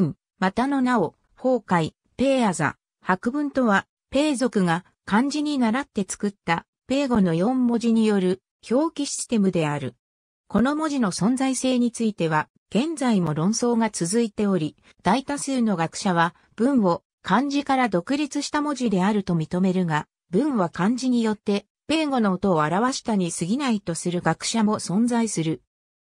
文、またの名を、崩壊、ペーアザ、白文とは、ペー族が漢字に習って作ったペー語の4文字による表記システムである。この文字の存在性については、現在も論争が続いており、大多数の学者は文を漢字から独立した文字であると認めるが、文は漢字によってペー語の音を表したに過ぎないとする学者も存在する。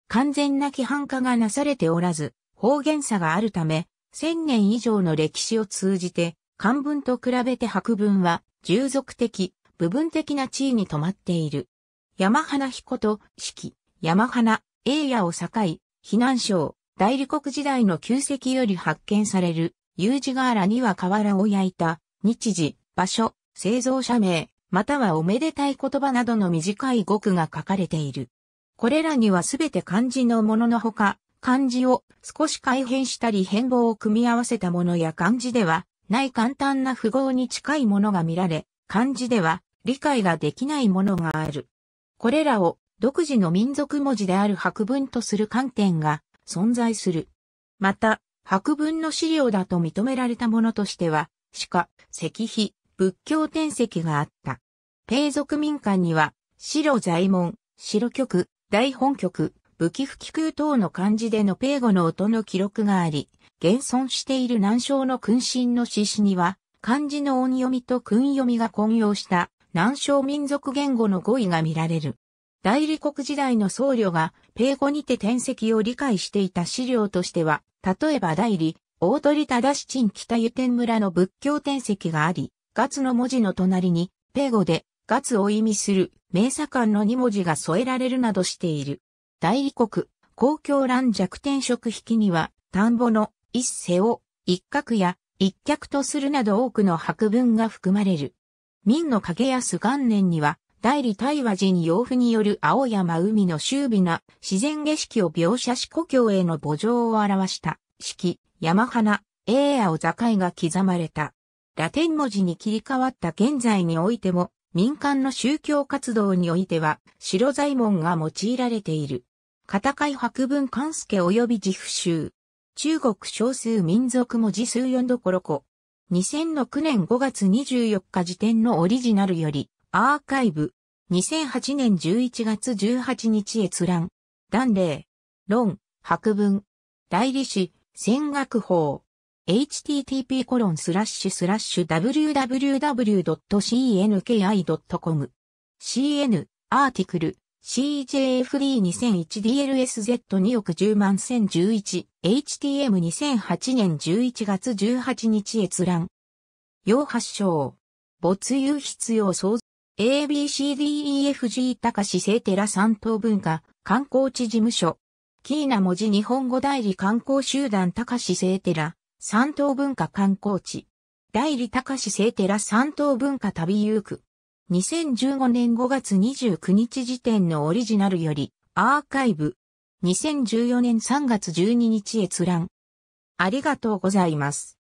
完全な規範化がなされておらず、方言差があるため、千年以上の歴史を通じて、漢文と比べて白文は、従属的、部分的な地位に止まっている。山花彦と四季、山花、栄野を境、避難省、大理国時代の旧跡より発見される、有字瓦には瓦を焼いた、日時、場所、製造者名、またはおめでたい言葉などの短い語句が書かれている。これらにはすべて漢字のもののほか、漢字を少し改変したり変貌を組み合わせたものや漢字ではない簡単な符号に近いものが見られ、漢字では理解ができないものがある。これらを独自の民族文字である白文とする観点が存在する。また、白文の資料だと認められたものとしては、鹿、石碑、仏教典籍があった。ペイ族民間には、白財門、白局、大本局、武器吹空等の漢字でのペーゴの音の記録があり、現存している南昌の君臣の獅子には、漢字の音読みと訓読みが混用した南昌民族言語の語彙が見られる。大理国時代の僧侶が、ペーゴにて転籍を理解していた資料としては、例えば大理、大鳥忠鎮北湯天村の仏教転籍があり、月の文字の隣に、ペーゴで、月を意味する、名作官の二文字が添えられるなどしている。大理国、公共乱弱点職引きには、田んぼの一世を一角や一脚とするなど多くの博文が含まれる。明の影安元年には、大理大和人洋風による青山海の周美な自然景色を描写し故郷への墓場を表した四季、山花、栄夜を境が刻まれた。ラテン文字に切り替わった現在においても民間の宗教活動においては白左衛門が用いられている。片海博文関助及び自負州。中国少数民族文字数四どころこ。2006年5月24日時点のオリジナルより、アーカイブ。2008年11月18日閲覧。断例。論、博文。代理士、戦学法。http コロンスラッシュスラッシュ www.cnki.com。cn, アーティクル。CJFD2001DLSZ2 億10万1011 HTM2008 年11月18日閲覧。要発症。没有必要創造。ABCDEFG 高志聖寺三等文化観光地事務所。キーナ文字日本語代理観光集団高志聖寺三等文化観光地。代理高志聖寺三等文化旅う区。2015年5月29日時点のオリジナルより、アーカイブ。2014年3月12日閲覧。ありがとうございます。